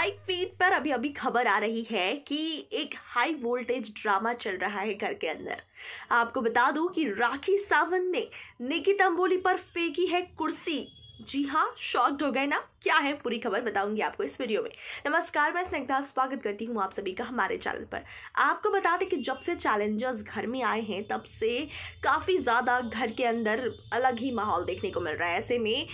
live feed पर अभी अभी खबर आ रही है कि एक हाई वोल्टेज ड्रामा चल रहा है घर के अंदर आपको बता दूं कि राखी सावंत ने निकित अंबोली पर फेंकी है कुर्सी जी हाँ शॉक्ड हो गए ना क्या है पूरी खबर बताऊंगी आपको इस वीडियो में नमस्कार मैं स्नेग्धा स्वागत करती हूँ आप सभी का हमारे चैनल पर आपको बता दें कि जब से चैलेंजर्स घर में आए हैं तब से काफ़ी ज़्यादा घर के अंदर अलग ही माहौल देखने को मिल रहा है ऐसे में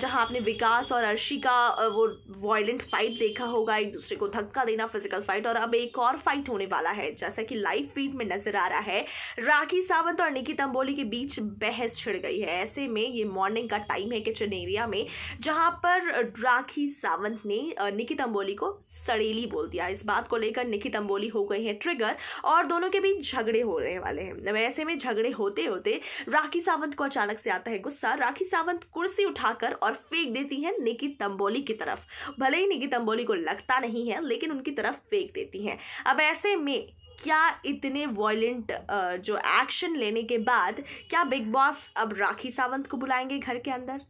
जहाँ आपने विकास और अर्शी का वो वॉयलेंट फाइट देखा होगा एक दूसरे को धक्का देना फिजिकल फाइट और अब एक और फाइट होने वाला है जैसा कि लाइव फीड में नजर आ रहा है राखी सावंत और निकी तंबोली के बीच बहस छिड़ गई है ऐसे में ये मॉर्निंग का टाइम है कि चेन्नई एरिया में जहाँ पर राखी सावंत ने निकित तंबोली को सड़ेली बोल दिया इस बात को लेकर निकित अम्बोली हो गई है ट्रिगर और दोनों के बीच झगड़े हो रहे वाले हैं ऐसे में झगड़े होते होते राखी सावंत को अचानक से आता है गुस्सा राखी सावंत कुर्सी उठाकर और फेंक देती है निकित तंबोली की तरफ भले ही निकित तंबोली को लगता नहीं है लेकिन उनकी तरफ फेंक देती हैं अब ऐसे में क्या इतने वॉयलेंट जो एक्शन लेने के बाद क्या बिग बॉस अब राखी सावंत को बुलाएंगे घर के अंदर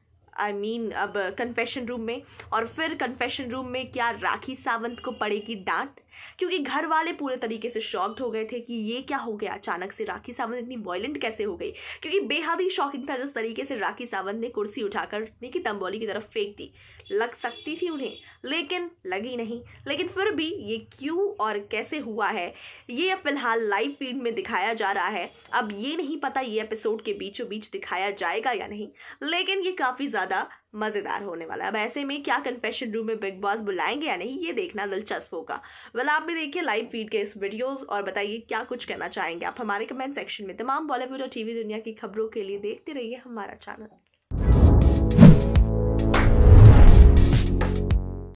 आई I मीन mean, अब कन्फेशन रूम में और फिर कन्फेशन रूम में क्या राखी सावंत को पड़ेगी डांट क्योंकि घर वाले पूरे तरीके से शॉक्ड हो गए थे कि ये क्या हो गया अचानक से राखी सावंत इतनी वॉयलेंट कैसे हो गई क्योंकि बेहद ही शॉकिंग था जिस तरीके से राखी सावंत ने कुर्सी उठाकर निकी तंबोली की तरफ फेंक दी लग सकती थी उन्हें लेकिन लगी नहीं लेकिन फिर भी ये क्यों और कैसे हुआ है ये फिलहाल लाइव फीड में दिखाया जा रहा है अब ये नहीं पता ये एपिसोड के बीचों बीच दिखाया जाएगा या नहीं लेकिन ये काफ़ी ज़्यादा मज़ेदार होने वाला है अब ऐसे में क्या कन्फेशन रूम में बिग बॉस बुलाएंगे या नहीं ये देखना दिलचस्प होगा वाला आप भी देखिए लाइव फीड के इस वीडियोस और बताइए क्या कुछ कहना चाहेंगे आप हमारे कमेंट सेक्शन में तमाम बॉलीवुड और टीवी दुनिया की खबरों के लिए देखते रहिए हमारा चैनल